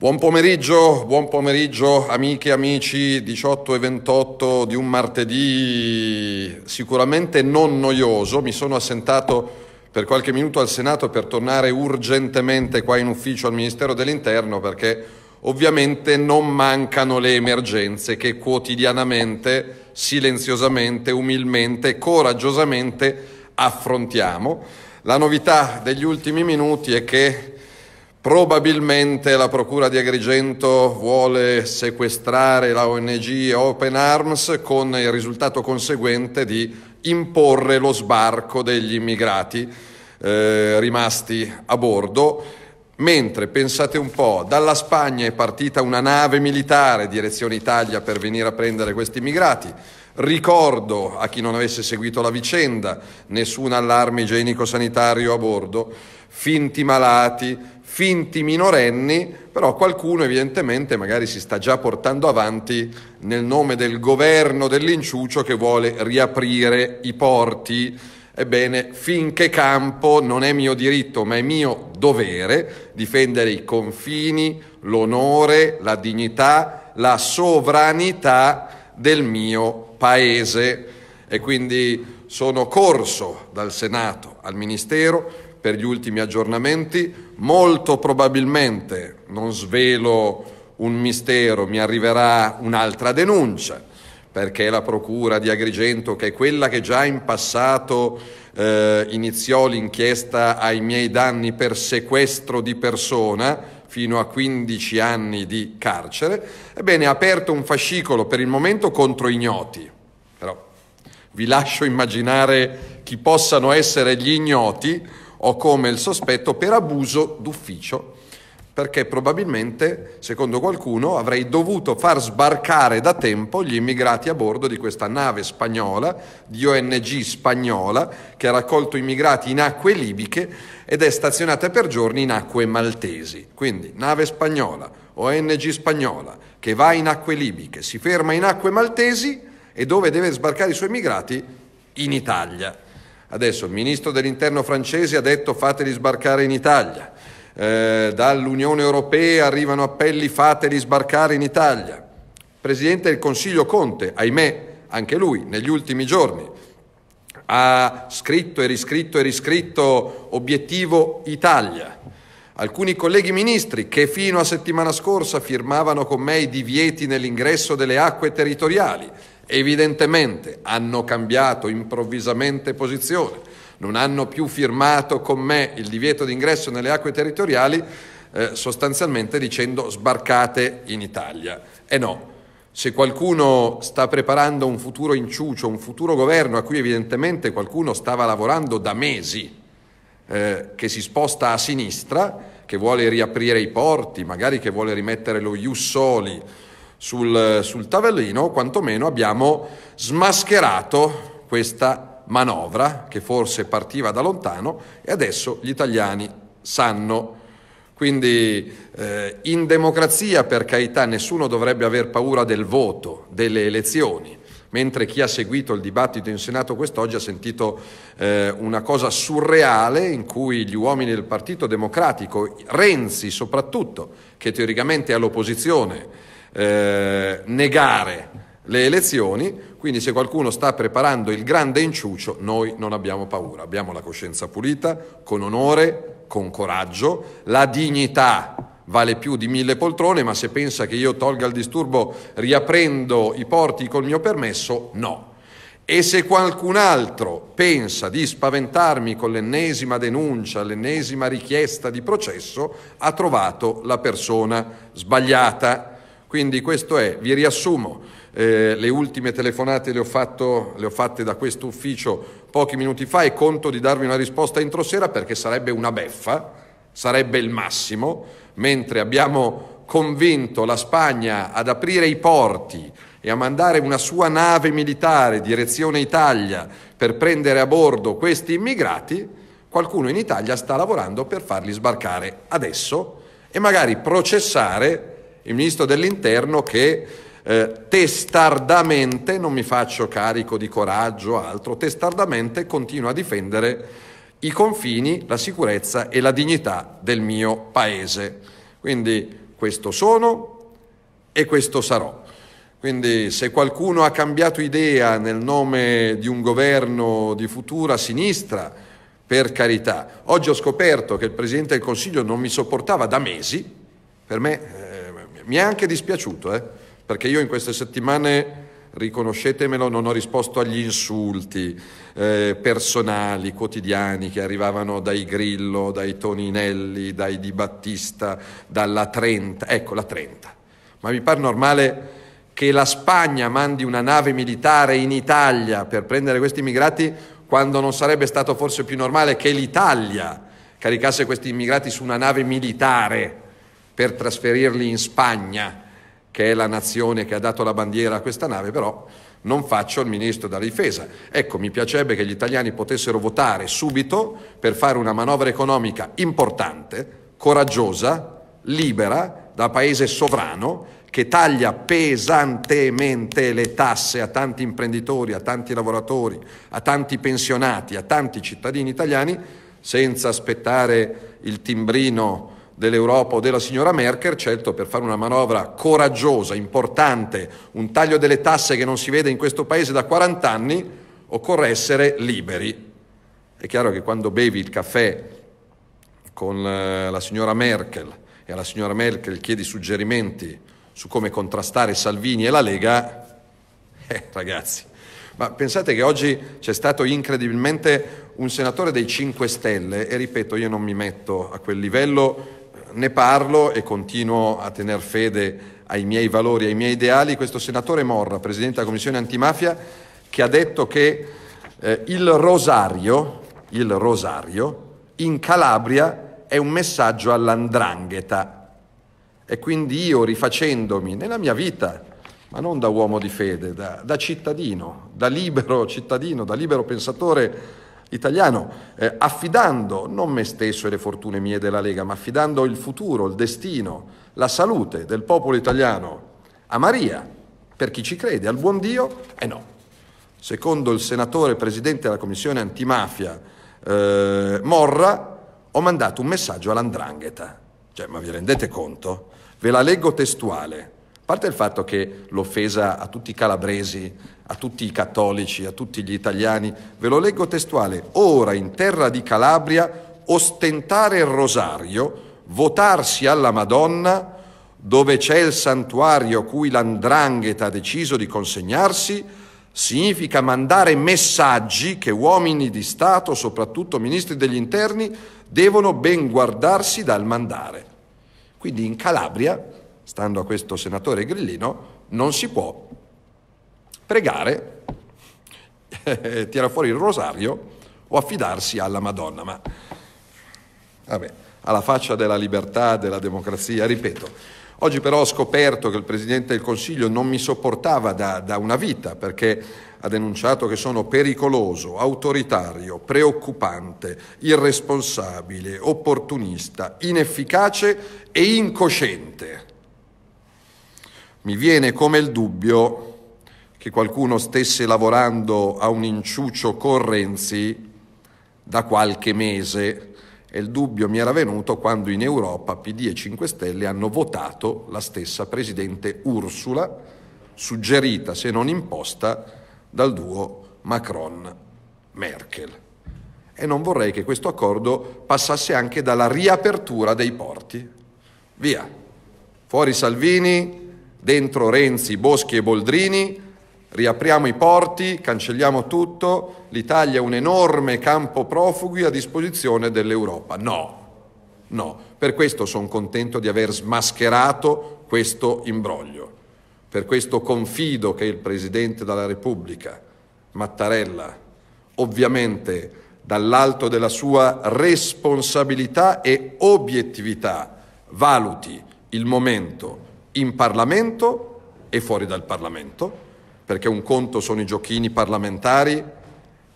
Buon pomeriggio, buon pomeriggio amiche e amici, 18 e 28 di un martedì sicuramente non noioso, mi sono assentato per qualche minuto al Senato per tornare urgentemente qua in ufficio al Ministero dell'Interno perché ovviamente non mancano le emergenze che quotidianamente, silenziosamente, umilmente, coraggiosamente affrontiamo. La novità degli ultimi minuti è che Probabilmente la Procura di Agrigento vuole sequestrare la ONG Open Arms con il risultato conseguente di imporre lo sbarco degli immigrati eh, rimasti a bordo. Mentre, pensate un po', dalla Spagna è partita una nave militare direzione Italia per venire a prendere questi immigrati. Ricordo a chi non avesse seguito la vicenda, nessun allarme igienico-sanitario a bordo, finti malati, finti minorenni, però qualcuno evidentemente magari si sta già portando avanti nel nome del governo dell'inciucio che vuole riaprire i porti. Ebbene, finché campo non è mio diritto, ma è mio dovere difendere i confini, l'onore, la dignità, la sovranità del mio paese. E quindi sono corso dal Senato al Ministero per gli ultimi aggiornamenti. Molto probabilmente, non svelo un mistero, mi arriverà un'altra denuncia, perché la Procura di Agrigento, che è quella che già in passato eh, iniziò l'inchiesta ai miei danni per sequestro di persona, fino a 15 anni di carcere, ebbene ha aperto un fascicolo per il momento contro ignoti. Però vi lascio immaginare chi possano essere gli ignoti ho come il sospetto per abuso d'ufficio, perché probabilmente, secondo qualcuno, avrei dovuto far sbarcare da tempo gli immigrati a bordo di questa nave spagnola, di ONG spagnola, che ha raccolto immigrati in acque libiche ed è stazionata per giorni in acque maltesi. Quindi nave spagnola, ONG spagnola, che va in acque libiche, si ferma in acque maltesi e dove deve sbarcare i suoi immigrati? In Italia. Adesso il ministro dell'interno francese ha detto fateli sbarcare in Italia, eh, dall'Unione Europea arrivano appelli fateli sbarcare in Italia. Presidente del Consiglio Conte, ahimè, anche lui negli ultimi giorni ha scritto e riscritto e riscritto obiettivo Italia. Alcuni colleghi ministri che fino a settimana scorsa firmavano con me i divieti nell'ingresso delle acque territoriali, Evidentemente hanno cambiato improvvisamente posizione, non hanno più firmato con me il divieto d'ingresso nelle acque territoriali, eh, sostanzialmente dicendo sbarcate in Italia. E no, se qualcuno sta preparando un futuro inciucio, un futuro governo a cui evidentemente qualcuno stava lavorando da mesi, eh, che si sposta a sinistra, che vuole riaprire i porti, magari che vuole rimettere lo Ius Soli, sul, sul tavellino, quantomeno abbiamo smascherato questa manovra che forse partiva da lontano e adesso gli italiani sanno. Quindi eh, in democrazia, per carità, nessuno dovrebbe aver paura del voto, delle elezioni, mentre chi ha seguito il dibattito in Senato quest'oggi ha sentito eh, una cosa surreale in cui gli uomini del Partito Democratico, Renzi soprattutto, che teoricamente è all'opposizione, eh, negare le elezioni, quindi se qualcuno sta preparando il grande inciucio, noi non abbiamo paura, abbiamo la coscienza pulita, con onore, con coraggio, la dignità vale più di mille poltrone, ma se pensa che io tolga il disturbo riaprendo i porti col mio permesso, no. E se qualcun altro pensa di spaventarmi con l'ennesima denuncia, l'ennesima richiesta di processo, ha trovato la persona sbagliata. Quindi questo è, vi riassumo, eh, le ultime telefonate le ho, fatto, le ho fatte da questo ufficio pochi minuti fa e conto di darvi una risposta entro sera perché sarebbe una beffa, sarebbe il massimo, mentre abbiamo convinto la Spagna ad aprire i porti e a mandare una sua nave militare direzione Italia per prendere a bordo questi immigrati, qualcuno in Italia sta lavorando per farli sbarcare adesso e magari processare il ministro dell'interno che eh, testardamente, non mi faccio carico di coraggio o altro, testardamente continua a difendere i confini, la sicurezza e la dignità del mio paese. Quindi questo sono e questo sarò. Quindi se qualcuno ha cambiato idea nel nome di un governo di futura sinistra, per carità, oggi ho scoperto che il Presidente del Consiglio non mi sopportava da mesi, per me eh, mi è anche dispiaciuto, eh? perché io in queste settimane, riconoscetemelo, non ho risposto agli insulti eh, personali, quotidiani che arrivavano dai Grillo, dai Toninelli, dai Di Battista, dalla Trenta. Ecco, la Trenta. Ma mi pare normale che la Spagna mandi una nave militare in Italia per prendere questi immigrati quando non sarebbe stato forse più normale che l'Italia caricasse questi immigrati su una nave militare per trasferirli in Spagna, che è la nazione che ha dato la bandiera a questa nave, però non faccio il ministro della difesa. Ecco, mi piacerebbe che gli italiani potessero votare subito per fare una manovra economica importante, coraggiosa, libera, da paese sovrano, che taglia pesantemente le tasse a tanti imprenditori, a tanti lavoratori, a tanti pensionati, a tanti cittadini italiani, senza aspettare il timbrino dell'Europa o della signora Merkel, certo per fare una manovra coraggiosa, importante, un taglio delle tasse che non si vede in questo paese da 40 anni, occorre essere liberi. È chiaro che quando bevi il caffè con eh, la signora Merkel e alla signora Merkel chiedi suggerimenti su come contrastare Salvini e la Lega, eh ragazzi, ma pensate che oggi c'è stato incredibilmente un senatore dei 5 Stelle, e ripeto, io non mi metto a quel livello ne parlo e continuo a tener fede ai miei valori, ai miei ideali, questo senatore Morra, presidente della Commissione antimafia, che ha detto che eh, il, rosario, il rosario in Calabria è un messaggio all'andrangheta. E quindi io rifacendomi nella mia vita, ma non da uomo di fede, da, da cittadino, da libero cittadino, da libero pensatore, italiano, eh, affidando non me stesso e le fortune mie della Lega, ma affidando il futuro, il destino, la salute del popolo italiano a Maria, per chi ci crede, al buon Dio e eh no. Secondo il senatore presidente della commissione antimafia eh, Morra, ho mandato un messaggio all'andrangheta. Cioè, ma vi rendete conto? Ve la leggo testuale parte il fatto che l'offesa a tutti i calabresi, a tutti i cattolici, a tutti gli italiani, ve lo leggo testuale, ora in terra di Calabria ostentare il rosario, votarsi alla Madonna, dove c'è il santuario cui l'andrangheta ha deciso di consegnarsi, significa mandare messaggi che uomini di Stato, soprattutto ministri degli interni, devono ben guardarsi dal mandare. Quindi in Calabria stando a questo senatore Grillino, non si può pregare, eh, tirare fuori il rosario o affidarsi alla Madonna. Ma vabbè, alla faccia della libertà, della democrazia, ripeto. Oggi però ho scoperto che il Presidente del Consiglio non mi sopportava da, da una vita perché ha denunciato che sono pericoloso, autoritario, preoccupante, irresponsabile, opportunista, inefficace e incosciente. Mi viene come il dubbio che qualcuno stesse lavorando a un inciuccio con Renzi da qualche mese e il dubbio mi era venuto quando in Europa PD e 5 Stelle hanno votato la stessa Presidente Ursula, suggerita se non imposta dal duo Macron-Merkel. E non vorrei che questo accordo passasse anche dalla riapertura dei porti. Via, fuori Salvini, dentro Renzi, Boschi e Boldrini, riapriamo i porti, cancelliamo tutto, l'Italia è un enorme campo profughi a disposizione dell'Europa. No, no, per questo sono contento di aver smascherato questo imbroglio, per questo confido che il Presidente della Repubblica, Mattarella, ovviamente dall'alto della sua responsabilità e obiettività, valuti il momento in Parlamento e fuori dal Parlamento, perché un conto sono i giochini parlamentari,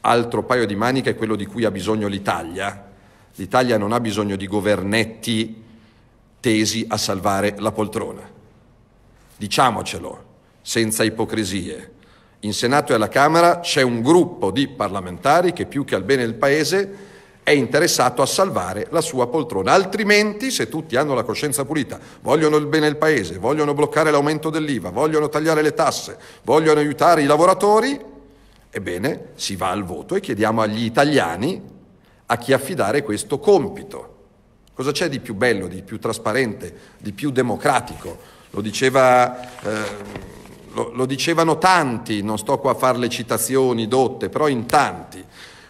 altro paio di maniche è quello di cui ha bisogno l'Italia. L'Italia non ha bisogno di governetti tesi a salvare la poltrona. Diciamocelo, senza ipocrisie. In Senato e alla Camera c'è un gruppo di parlamentari che più che al bene del Paese è interessato a salvare la sua poltrona. Altrimenti, se tutti hanno la coscienza pulita, vogliono il bene del paese, vogliono bloccare l'aumento dell'IVA, vogliono tagliare le tasse, vogliono aiutare i lavoratori, ebbene si va al voto e chiediamo agli italiani a chi affidare questo compito. Cosa c'è di più bello, di più trasparente, di più democratico? Lo, diceva, eh, lo, lo dicevano tanti, non sto qua a fare le citazioni dotte, però in tanti.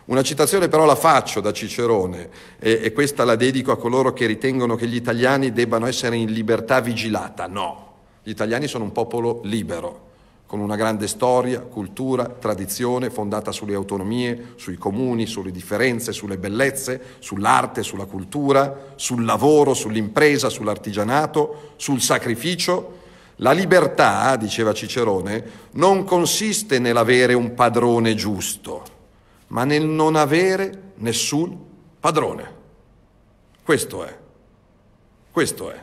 Una citazione però la faccio da Cicerone e, e, questa la dedico a coloro che ritengono che gli italiani debbano essere in libertà vigilata. No, gli italiani sono un popolo libero, con una grande storia, cultura, tradizione fondata sulle autonomie, sui comuni, sulle differenze, sulle bellezze, sull'arte, sulla cultura, sul lavoro, sull'impresa, sull'artigianato, sul sacrificio. La libertà, diceva Cicerone, non consiste nell'avere un padrone giusto ma nel non avere nessun padrone. Questo è. Questo è.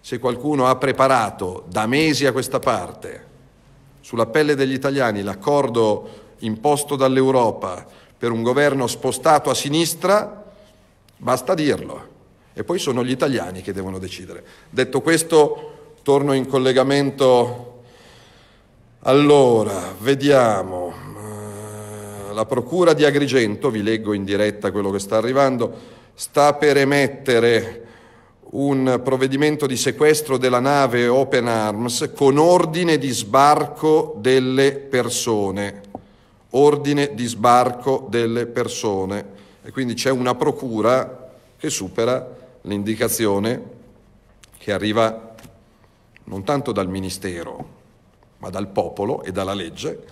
Se qualcuno ha preparato da mesi a questa parte, sulla pelle degli italiani, l'accordo imposto dall'Europa per un governo spostato a sinistra, basta dirlo. E poi sono gli italiani che devono decidere. Detto questo, torno in collegamento. Allora, vediamo la Procura di Agrigento, vi leggo in diretta quello che sta arrivando, sta per emettere un provvedimento di sequestro della nave Open Arms con ordine di sbarco delle persone. Ordine di sbarco delle persone. E quindi c'è una procura che supera l'indicazione che arriva non tanto dal Ministero, ma dal popolo e dalla legge,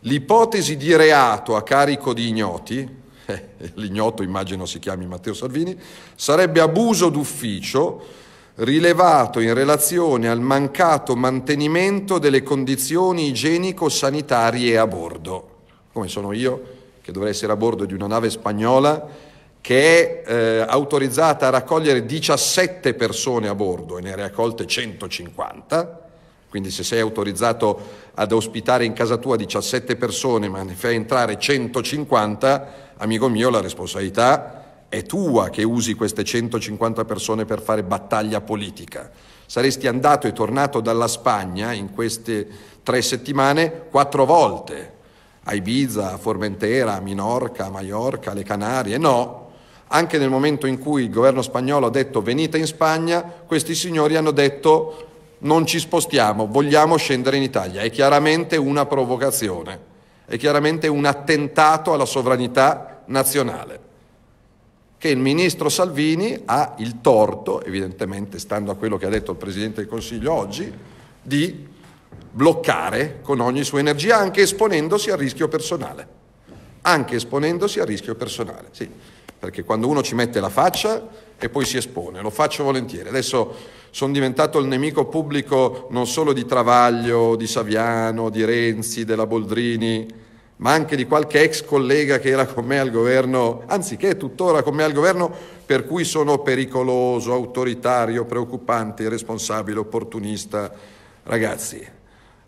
L'ipotesi di reato a carico di ignoti, eh, l'ignoto immagino si chiami Matteo Salvini, sarebbe abuso d'ufficio rilevato in relazione al mancato mantenimento delle condizioni igienico-sanitarie a bordo, come sono io che dovrei essere a bordo di una nave spagnola che è eh, autorizzata a raccogliere 17 persone a bordo e ne ha raccolte 150 quindi se sei autorizzato ad ospitare in casa tua 17 persone ma ne fai entrare 150, amico mio, la responsabilità è tua che usi queste 150 persone per fare battaglia politica. Saresti andato e tornato dalla Spagna in queste tre settimane quattro volte, a Ibiza, a Formentera, a Minorca, a Maiorca, alle Canarie, no. Anche nel momento in cui il governo spagnolo ha detto venite in Spagna, questi signori hanno detto non ci spostiamo, vogliamo scendere in Italia. È chiaramente una provocazione, è chiaramente un attentato alla sovranità nazionale, che il ministro Salvini ha il torto, evidentemente stando a quello che ha detto il Presidente del Consiglio oggi, di bloccare con ogni sua energia, anche esponendosi a rischio personale. Anche esponendosi a rischio personale. Sì perché quando uno ci mette la faccia e poi si espone, lo faccio volentieri. Adesso sono diventato il nemico pubblico non solo di Travaglio, di Saviano, di Renzi, della Boldrini, ma anche di qualche ex collega che era con me al governo, anzi che è tuttora con me al governo, per cui sono pericoloso, autoritario, preoccupante, irresponsabile, opportunista. Ragazzi,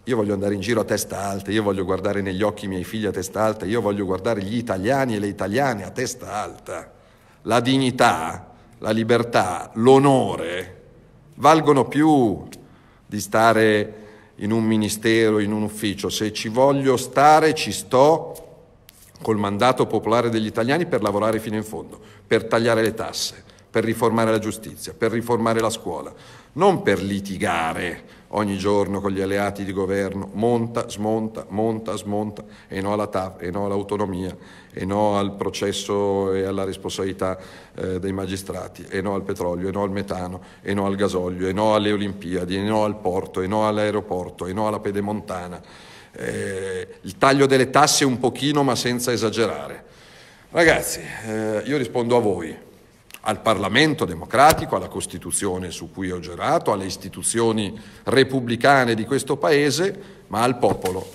io voglio andare in giro a testa alta, io voglio guardare negli occhi i miei figli a testa alta, io voglio guardare gli italiani e le italiane a testa alta. La dignità, la libertà, l'onore valgono più di stare in un ministero, in un ufficio. Se ci voglio stare, ci sto col mandato popolare degli italiani per lavorare fino in fondo, per tagliare le tasse, per riformare la giustizia, per riformare la scuola, non per litigare ogni giorno con gli alleati di governo, monta, smonta, monta, smonta, e no alla TAF, e no all'autonomia, e no al processo e alla responsabilità eh, dei magistrati, e no al petrolio, e no al metano, e no al gasolio, e no alle Olimpiadi, e no al porto, e no all'aeroporto, e no alla pedemontana. Eh, il taglio delle tasse un pochino ma senza esagerare. Ragazzi, eh, io rispondo a voi al Parlamento democratico, alla Costituzione su cui ho gerato, alle istituzioni repubblicane di questo Paese, ma al popolo,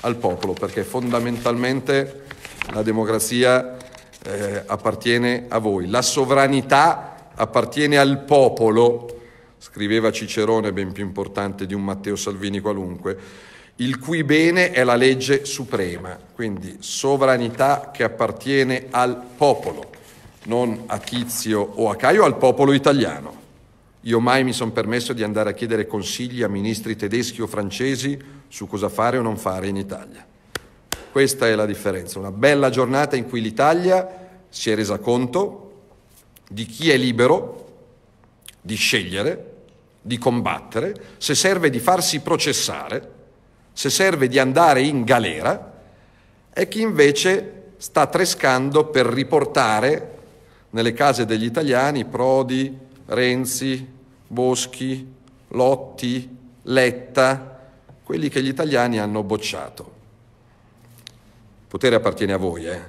al popolo perché fondamentalmente la democrazia eh, appartiene a voi, la sovranità appartiene al popolo, scriveva Cicerone, ben più importante di un Matteo Salvini qualunque, il cui bene è la legge suprema, quindi sovranità che appartiene al popolo non a Chizio o a Caio, al popolo italiano. Io mai mi sono permesso di andare a chiedere consigli a ministri tedeschi o francesi su cosa fare o non fare in Italia. Questa è la differenza, una bella giornata in cui l'Italia si è resa conto di chi è libero di scegliere, di combattere, se serve di farsi processare, se serve di andare in galera, e chi invece sta trescando per riportare nelle case degli italiani Prodi, Renzi, Boschi, Lotti, Letta, quelli che gli italiani hanno bocciato. Il potere appartiene a voi, eh?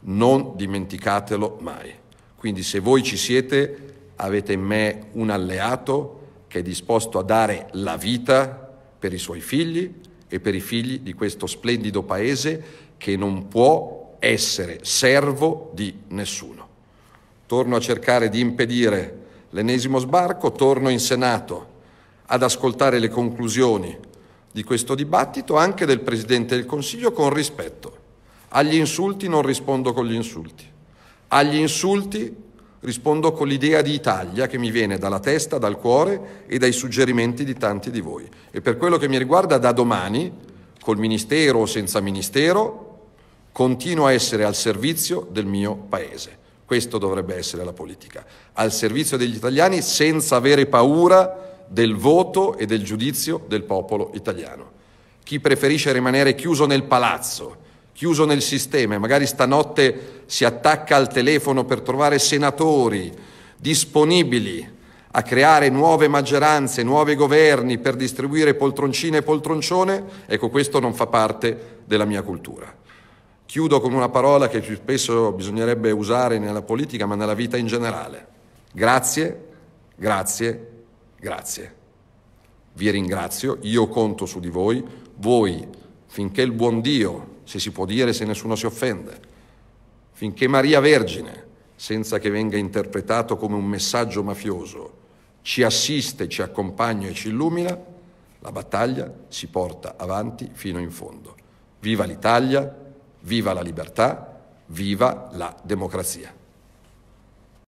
non dimenticatelo mai. Quindi se voi ci siete, avete in me un alleato che è disposto a dare la vita per i suoi figli e per i figli di questo splendido paese che non può essere servo di nessuno torno a cercare di impedire l'ennesimo sbarco, torno in Senato ad ascoltare le conclusioni di questo dibattito anche del Presidente del Consiglio con rispetto. Agli insulti non rispondo con gli insulti, agli insulti rispondo con l'idea di Italia che mi viene dalla testa, dal cuore e dai suggerimenti di tanti di voi. E per quello che mi riguarda da domani, col Ministero o senza Ministero, continuo a essere al servizio del mio Paese. Questo dovrebbe essere la politica, al servizio degli italiani senza avere paura del voto e del giudizio del popolo italiano. Chi preferisce rimanere chiuso nel palazzo, chiuso nel sistema e magari stanotte si attacca al telefono per trovare senatori disponibili a creare nuove maggioranze, nuovi governi per distribuire poltroncine e poltroncione, ecco questo non fa parte della mia cultura. Chiudo con una parola che più spesso bisognerebbe usare nella politica, ma nella vita in generale. Grazie, grazie, grazie. Vi ringrazio, io conto su di voi, voi, finché il buon Dio, se si può dire se nessuno si offende, finché Maria Vergine, senza che venga interpretato come un messaggio mafioso, ci assiste, ci accompagna e ci illumina, la battaglia si porta avanti fino in fondo. Viva l'Italia! Viva la libertà, viva la democrazia.